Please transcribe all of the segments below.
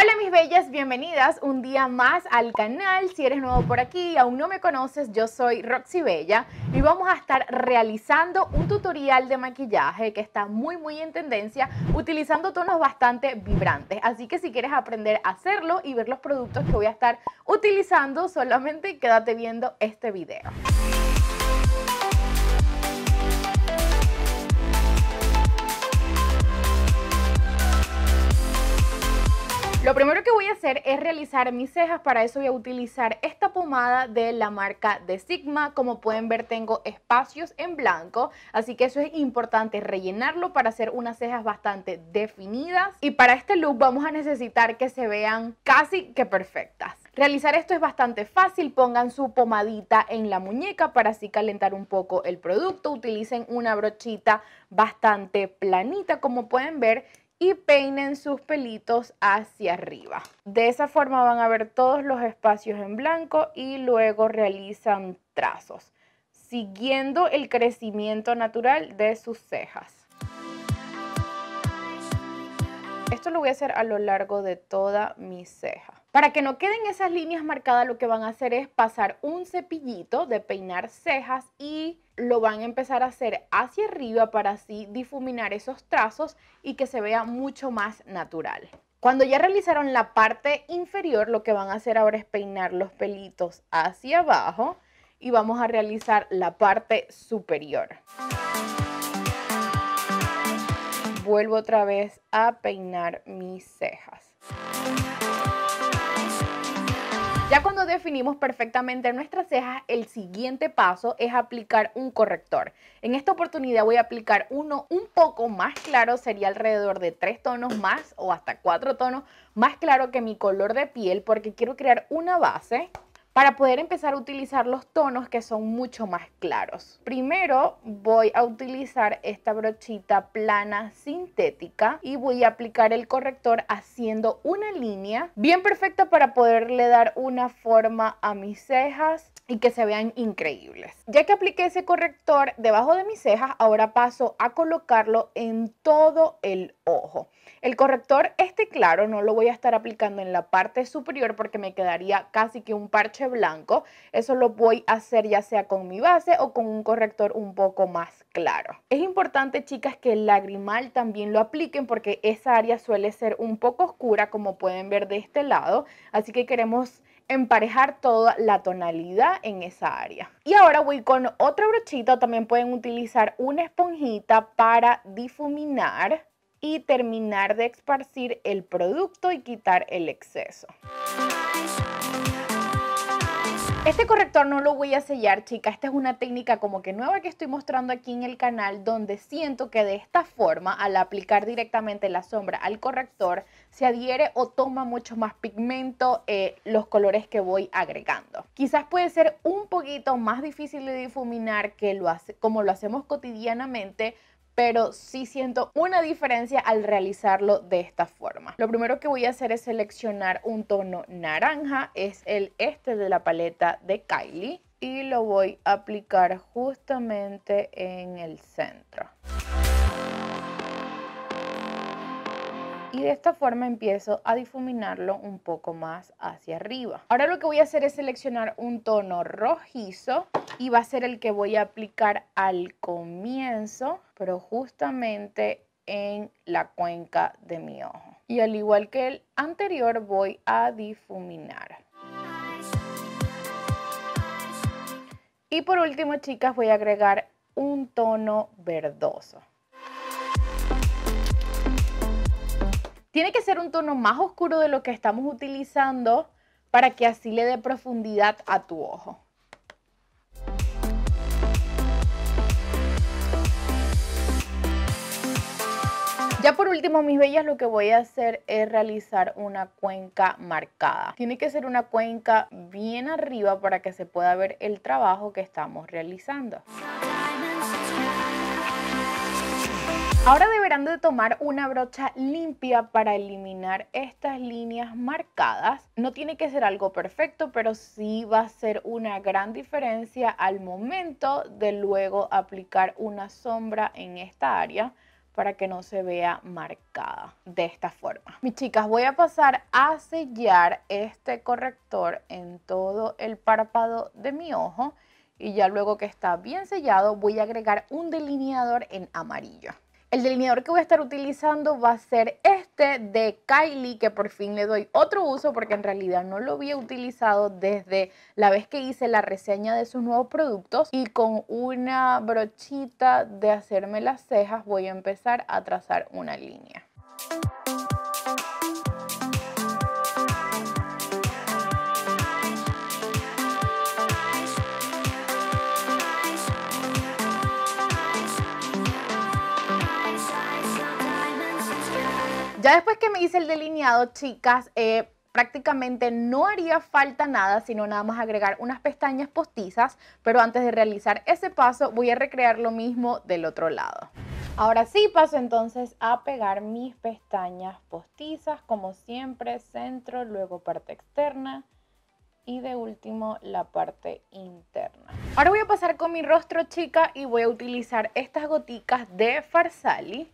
Hola mis bellas, bienvenidas un día más al canal. Si eres nuevo por aquí y aún no me conoces, yo soy Roxy Bella y vamos a estar realizando un tutorial de maquillaje que está muy muy en tendencia utilizando tonos bastante vibrantes. Así que si quieres aprender a hacerlo y ver los productos que voy a estar utilizando, solamente quédate viendo este video. es realizar mis cejas, para eso voy a utilizar esta pomada de la marca de Sigma, como pueden ver tengo espacios en blanco, así que eso es importante rellenarlo para hacer unas cejas bastante definidas y para este look vamos a necesitar que se vean casi que perfectas. Realizar esto es bastante fácil, pongan su pomadita en la muñeca para así calentar un poco el producto, utilicen una brochita bastante planita como pueden ver y peinen sus pelitos hacia arriba. De esa forma van a ver todos los espacios en blanco y luego realizan trazos, siguiendo el crecimiento natural de sus cejas. Esto lo voy a hacer a lo largo de toda mi ceja. Para que no queden esas líneas marcadas, lo que van a hacer es pasar un cepillito de peinar cejas y lo van a empezar a hacer hacia arriba para así difuminar esos trazos y que se vea mucho más natural. Cuando ya realizaron la parte inferior, lo que van a hacer ahora es peinar los pelitos hacia abajo y vamos a realizar la parte superior. Vuelvo otra vez a peinar mis cejas. Ya cuando definimos perfectamente nuestras cejas, el siguiente paso es aplicar un corrector. En esta oportunidad voy a aplicar uno un poco más claro, sería alrededor de tres tonos más o hasta cuatro tonos más claro que mi color de piel porque quiero crear una base para poder empezar a utilizar los tonos que son mucho más claros. Primero voy a utilizar esta brochita plana sintética y voy a aplicar el corrector haciendo una línea bien perfecta para poderle dar una forma a mis cejas y que se vean increíbles. Ya que apliqué ese corrector debajo de mis cejas, ahora paso a colocarlo en todo el ojo. El corrector este claro no lo voy a estar aplicando en la parte superior porque me quedaría casi que un parche blanco. Eso lo voy a hacer ya sea con mi base o con un corrector un poco más claro. Es importante, chicas, que el lagrimal también lo apliquen porque esa área suele ser un poco oscura, como pueden ver de este lado. Así que queremos emparejar toda la tonalidad en esa área. Y ahora voy con otra brochita, también pueden utilizar una esponjita para difuminar y terminar de esparcir el producto y quitar el exceso. Este corrector no lo voy a sellar, chicas. Esta es una técnica como que nueva que estoy mostrando aquí en el canal, donde siento que de esta forma, al aplicar directamente la sombra al corrector, se adhiere o toma mucho más pigmento eh, los colores que voy agregando. Quizás puede ser un poquito más difícil de difuminar que lo hace, como lo hacemos cotidianamente, pero sí siento una diferencia al realizarlo de esta forma. Lo primero que voy a hacer es seleccionar un tono naranja, es el este de la paleta de Kylie y lo voy a aplicar justamente en el centro. y de esta forma empiezo a difuminarlo un poco más hacia arriba. Ahora lo que voy a hacer es seleccionar un tono rojizo y va a ser el que voy a aplicar al comienzo pero justamente en la cuenca de mi ojo. Y al igual que el anterior, voy a difuminar. Y por último, chicas, voy a agregar un tono verdoso. Tiene que ser un tono más oscuro de lo que estamos utilizando para que así le dé profundidad a tu ojo. Ya por último, mis bellas, lo que voy a hacer es realizar una cuenca marcada. Tiene que ser una cuenca bien arriba para que se pueda ver el trabajo que estamos realizando. Ahora deberán de tomar una brocha limpia para eliminar estas líneas marcadas. No tiene que ser algo perfecto, pero sí va a ser una gran diferencia al momento de luego aplicar una sombra en esta área para que no se vea marcada de esta forma. Mis chicas, voy a pasar a sellar este corrector en todo el párpado de mi ojo y ya luego que está bien sellado voy a agregar un delineador en amarillo. El delineador que voy a estar utilizando va a ser este de Kylie, que por fin le doy otro uso porque en realidad no lo había utilizado desde la vez que hice la reseña de sus nuevos productos. Y con una brochita de hacerme las cejas voy a empezar a trazar una línea. después que me hice el delineado, chicas, eh, prácticamente no haría falta nada, sino nada más agregar unas pestañas postizas, pero antes de realizar ese paso voy a recrear lo mismo del otro lado. Ahora sí paso entonces a pegar mis pestañas postizas, como siempre, centro, luego parte externa y de último la parte interna. Ahora voy a pasar con mi rostro chica y voy a utilizar estas goticas de Farsali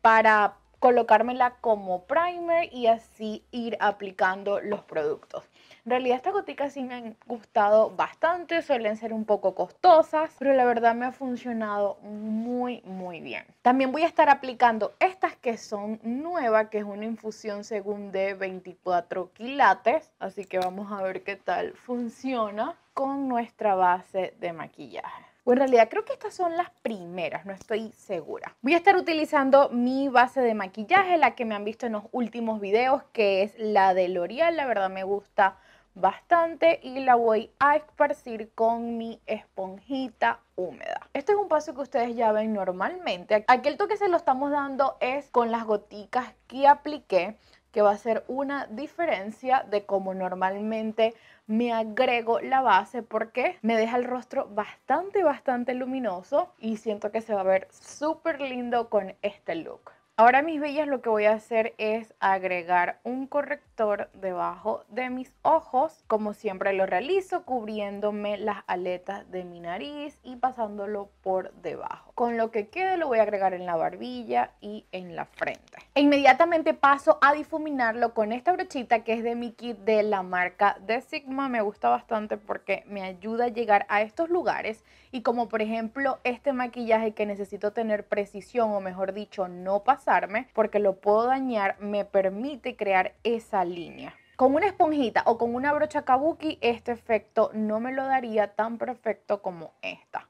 para colocármela como primer y así ir aplicando los productos. En realidad estas goticas sí me han gustado bastante, suelen ser un poco costosas, pero la verdad me ha funcionado muy muy bien. También voy a estar aplicando estas que son nuevas, que es una infusión según de 24 quilates, así que vamos a ver qué tal funciona con nuestra base de maquillaje. en realidad creo que estas son las primeras, no estoy segura. Voy a estar utilizando mi base de maquillaje, la que me han visto en los últimos videos, que es la de L'Oreal, la verdad me gusta bastante y la voy a esparcir con mi esponjita húmeda. Este es un paso que ustedes ya ven normalmente. Aquel toque se lo estamos dando es con las goticas que apliqué que va a ser una diferencia de cómo normalmente me agrego la base porque me deja el rostro bastante, bastante luminoso y siento que se va a ver súper lindo con este look. Ahora mis bellas lo que voy a hacer es agregar un corrector debajo de mis ojos, como siempre lo realizo, cubriéndome las aletas de mi nariz y pasándolo por debajo. Con lo que quede lo voy a agregar en la barbilla y en la frente. E inmediatamente paso a difuminarlo con esta brochita que es de mi kit de la marca de Sigma. Me gusta bastante porque me ayuda a llegar a estos lugares y como por ejemplo este maquillaje que necesito tener precisión o mejor dicho no pasar porque lo puedo dañar, me permite crear esa línea. Con una esponjita o con una brocha kabuki este efecto no me lo daría tan perfecto como esta.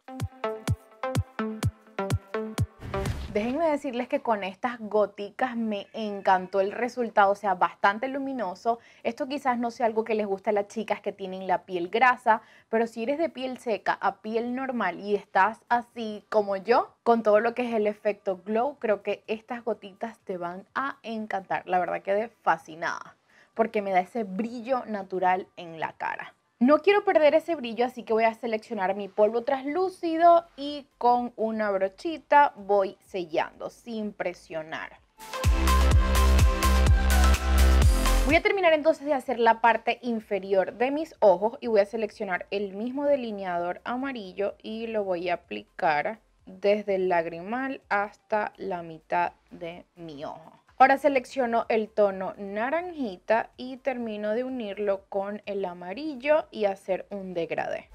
Déjenme decirles que con estas goticas me encantó el resultado, o sea, bastante luminoso. Esto quizás no sea algo que les guste a las chicas que tienen la piel grasa, pero si eres de piel seca a piel normal y estás así como yo, con todo lo que es el efecto glow, creo que estas gotitas te van a encantar. La verdad quedé fascinada porque me da ese brillo natural en la cara. No quiero perder ese brillo, así que voy a seleccionar mi polvo traslúcido y con una brochita voy sellando sin presionar. Voy a terminar entonces de hacer la parte inferior de mis ojos y voy a seleccionar el mismo delineador amarillo y lo voy a aplicar desde el lagrimal hasta la mitad de mi ojo. Ahora selecciono el tono naranjita y termino de unirlo con el amarillo y hacer un degradé.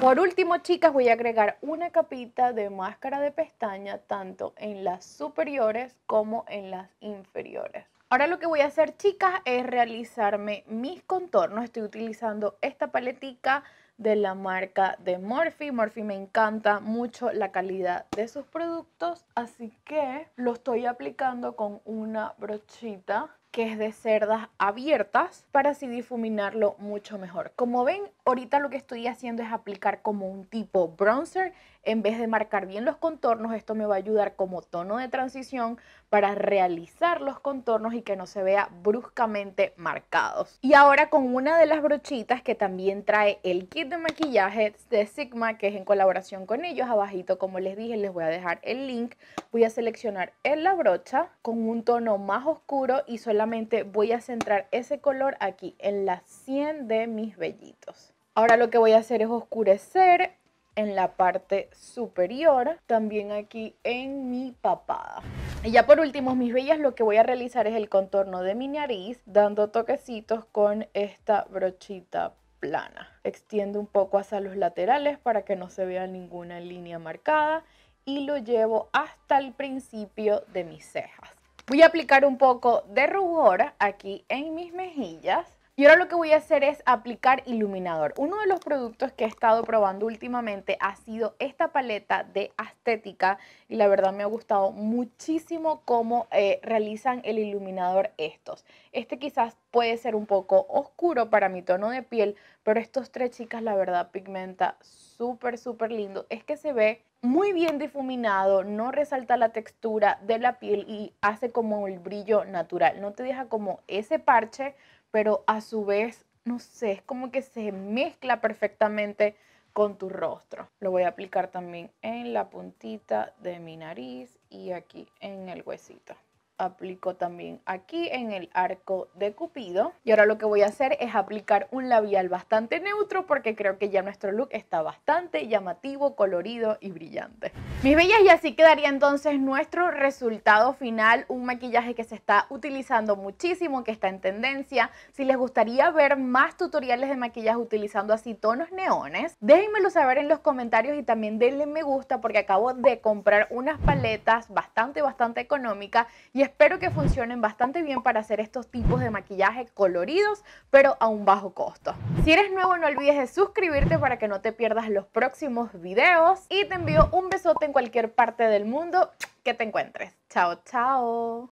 Por último, chicas, voy a agregar una capita de máscara de pestaña tanto en las superiores como en las inferiores. Ahora lo que voy a hacer, chicas, es realizarme mis contornos. Estoy utilizando esta paletica de la marca de Morphe. Morphe me encanta mucho la calidad de sus productos, así que lo estoy aplicando con una brochita que es de cerdas abiertas para así difuminarlo mucho mejor. Como ven, ahorita lo que estoy haciendo es aplicar como un tipo bronzer en vez de marcar bien los contornos, esto me va a ayudar como tono de transición para realizar los contornos y que no se vea bruscamente marcados. Y ahora con una de las brochitas que también trae el kit de maquillaje de Sigma, que es en colaboración con ellos, abajito como les dije les voy a dejar el link, voy a seleccionar en la brocha con un tono más oscuro y solamente voy a centrar ese color aquí en la 100 de mis vellitos. Ahora lo que voy a hacer es oscurecer en la parte superior, también aquí en mi papada. Y ya por último, mis bellas, lo que voy a realizar es el contorno de mi nariz, dando toquecitos con esta brochita plana. Extiendo un poco hacia los laterales para que no se vea ninguna línea marcada y lo llevo hasta el principio de mis cejas. Voy a aplicar un poco de rubor aquí en mis mejillas y ahora lo que voy a hacer es aplicar iluminador. Uno de los productos que he estado probando últimamente ha sido esta paleta de estética y la verdad me ha gustado muchísimo cómo eh, realizan el iluminador estos. Este quizás puede ser un poco oscuro para mi tono de piel, pero estos tres chicas la verdad pigmenta súper súper lindo. Es que se ve muy bien difuminado, no resalta la textura de la piel y hace como el brillo natural. No te deja como ese parche, pero a su vez, no sé, es como que se mezcla perfectamente con tu rostro. Lo voy a aplicar también en la puntita de mi nariz y aquí en el huesito aplico también aquí en el arco de Cupido. Y ahora lo que voy a hacer es aplicar un labial bastante neutro porque creo que ya nuestro look está bastante llamativo, colorido y brillante. Mis bellas, y así quedaría entonces nuestro resultado final, un maquillaje que se está utilizando muchísimo, que está en tendencia. Si les gustaría ver más tutoriales de maquillaje utilizando así tonos neones, déjenmelo saber en los comentarios y también denle me gusta porque acabo de comprar unas paletas bastante, bastante económicas y espero que funcionen bastante bien para hacer estos tipos de maquillaje coloridos, pero a un bajo costo. Si eres nuevo no olvides de suscribirte para que no te pierdas los próximos videos y te envío un besote en cualquier parte del mundo que te encuentres. Chao, chao.